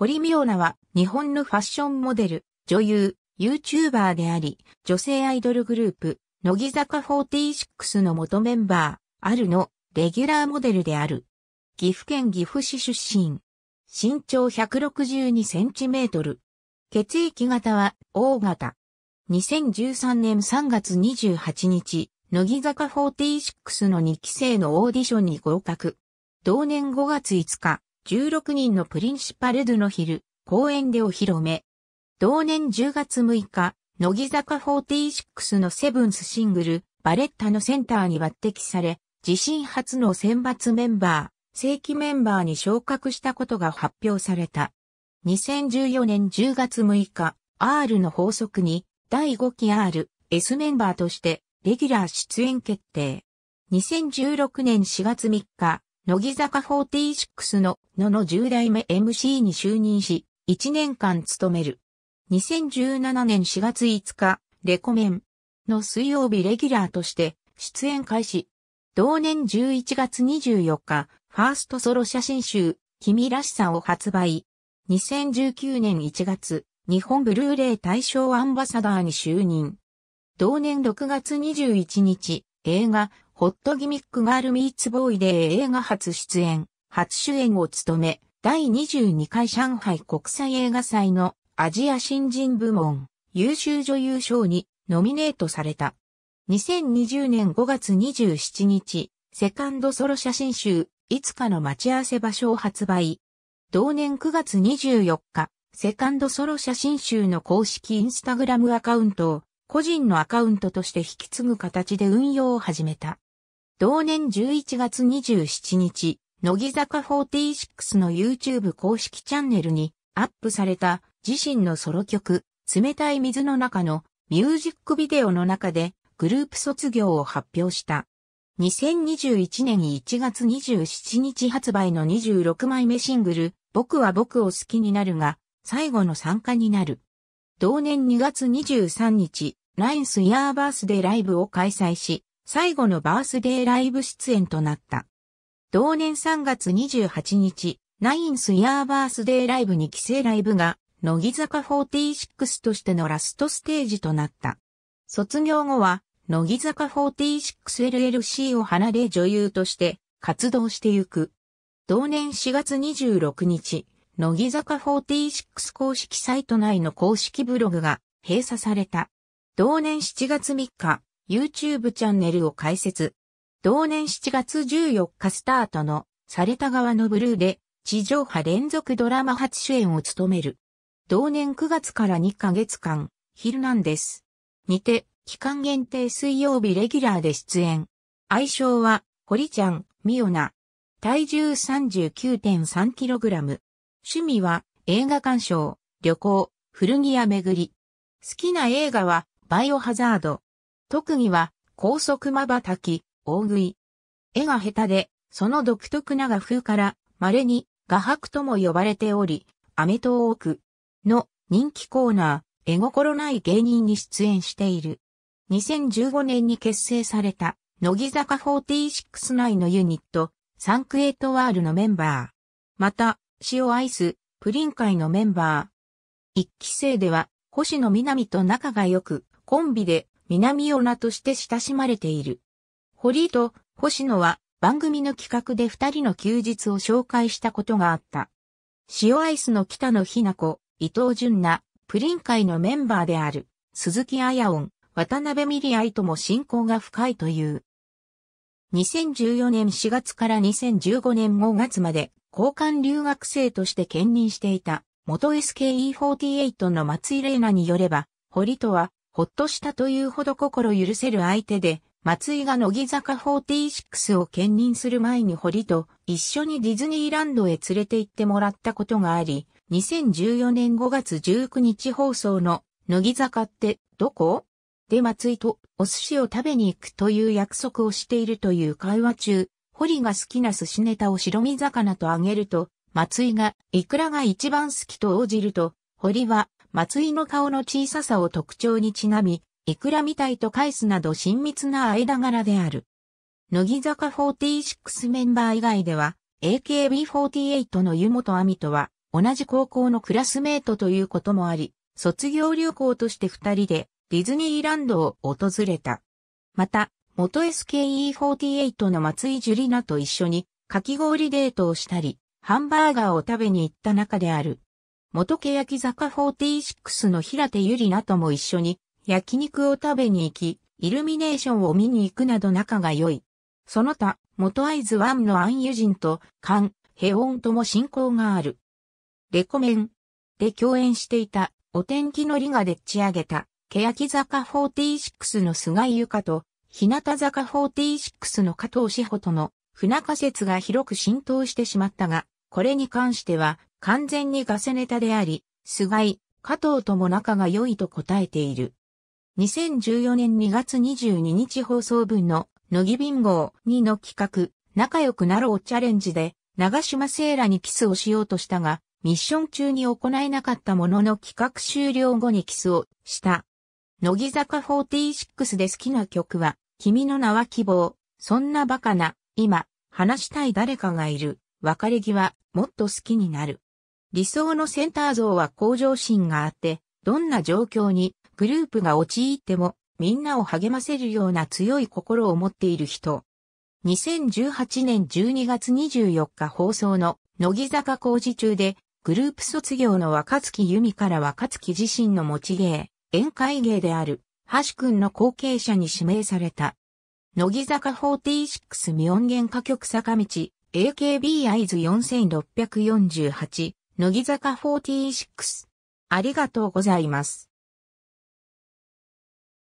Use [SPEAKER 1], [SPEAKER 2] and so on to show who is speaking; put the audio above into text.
[SPEAKER 1] 堀美央奈は日本のファッションモデル、女優、YouTuber であり、女性アイドルグループ、乃木坂46の元メンバー、あるの、レギュラーモデルである。岐阜県岐阜市出身。身長162センチメートル。血液型は O 型。2013年3月28日、乃木坂46の2期生のオーディションに合格。同年5月5日、16人のプリンシパルドゥの昼、公演でお披露目。同年10月6日、乃木坂46のセブンスシングル、バレッタのセンターに抜擢され、自身初の選抜メンバー、正規メンバーに昇格したことが発表された。2014年10月6日、R の法則に、第5期 R、S メンバーとして、レギュラー出演決定。2016年4月3日、乃木坂46の野の10代目 MC に就任し、1年間務める。2017年4月5日、レコメンの水曜日レギュラーとして出演開始。同年11月24日、ファーストソロ写真集、君らしさを発売。2019年1月、日本ブルーレイ大賞アンバサダーに就任。同年6月21日、映画、ホットギミックガールミーツボーイで映画初出演、初主演を務め、第22回上海国際映画祭のアジア新人部門優秀女優賞にノミネートされた。2020年5月27日、セカンドソロ写真集、いつかの待ち合わせ場所を発売。同年9月24日、セカンドソロ写真集の公式インスタグラムアカウントを個人のアカウントとして引き継ぐ形で運用を始めた。同年11月27日、乃木坂46の YouTube 公式チャンネルにアップされた自身のソロ曲、冷たい水の中のミュージックビデオの中でグループ卒業を発表した。2021年1月27日発売の26枚目シングル、僕は僕を好きになるが、最後の参加になる。同年2月23日、ラインスイヤーバースでライブを開催し、最後のバースデーライブ出演となった。同年3月28日、ナインスイヤーバースデーライブに規制ライブが、乃木坂46としてのラストステージとなった。卒業後は、乃木坂 46LLC を離れ女優として活動してゆく。同年4月26日、乃木坂46公式サイト内の公式ブログが閉鎖された。同年7月3日、YouTube チャンネルを開設。同年7月14日スタートの、された側のブルーで、地上波連続ドラマ初主演を務める。同年9月から2ヶ月間、昼なんです。にて、期間限定水曜日レギュラーで出演。愛称は、堀ちゃん、ミオナ。体重 39.3kg。趣味は、映画鑑賞、旅行、古着屋巡り。好きな映画は、バイオハザード。特技は、高速まばたき、大食い。絵が下手で、その独特な画風から、稀に、画伯とも呼ばれており、アメトーークの人気コーナー、絵心ない芸人に出演している。2015年に結成された、乃木坂46内のユニット、サンクエイトワールのメンバー。また、塩アイス、プリン会のメンバー。一期生では、星野みなみと仲が良く、コンビで南オナとして親しまれている。堀井と星野は番組の企画で二人の休日を紹介したことがあった。塩アイスの北野日な子、伊藤純奈、プリン会のメンバーである、鈴木彩音、渡辺美里愛とも親交が深いという。2014年4月から2015年5月まで交換留学生として兼任していた元 SKE48 の松井玲奈によれば、堀とはほっとしたというほど心許せる相手で、松井が乃木坂46を兼任する前に堀と一緒にディズニーランドへ連れて行ってもらったことがあり、2014年5月19日放送の乃木坂ってどこで松井とお寿司を食べに行くという約束をしているという会話中、堀が好きな寿司ネタを白身魚とあげると、松井がイクラが一番好きと応じると、堀は松井の顔の小ささを特徴にちなみ、イクラみたいと返すなど親密な間柄である。乃木坂46メンバー以外では、AKB48 の湯本亜美とは、同じ高校のクラスメートということもあり、卒業旅行として二人でディズニーランドを訪れた。また、元 SKE48 の松井樹里奈と一緒にかき氷デートをしたり、ハンバーガーを食べに行った中である。元家焼坂46の平手ゆりなとも一緒に焼肉を食べに行き、イルミネーションを見に行くなど仲が良い。その他、元会津湾の安ジ人と、ン、ヘオンとも親交がある。レコメンで共演していた、お天気のりがでっち上げた、欅坂46の菅井ゆかと、日向坂46の加藤志穂との不仲説が広く浸透してしまったが、これに関しては、完全にガセネタであり、菅井、加藤とも仲が良いと答えている。2014年2月22日放送分の乃木ビンゴ2の企画、仲良くなろうチャレンジで、長島聖羅にキスをしようとしたが、ミッション中に行えなかったものの企画終了後にキスをした。乃木坂46で好きな曲は、君の名は希望、そんなバカな、今、話したい誰かがいる、別れ際、もっと好きになる。理想のセンター像は向上心があって、どんな状況にグループが陥ってもみんなを励ませるような強い心を持っている人。2018年12月24日放送の乃木坂工事中でグループ卒業の若月由美から若月自身の持ち芸、宴会芸である、橋くんの後継者に指名された。乃木坂46ミ音源歌曲坂道、AKB 合図4648、乃木坂46。ありがとうございます。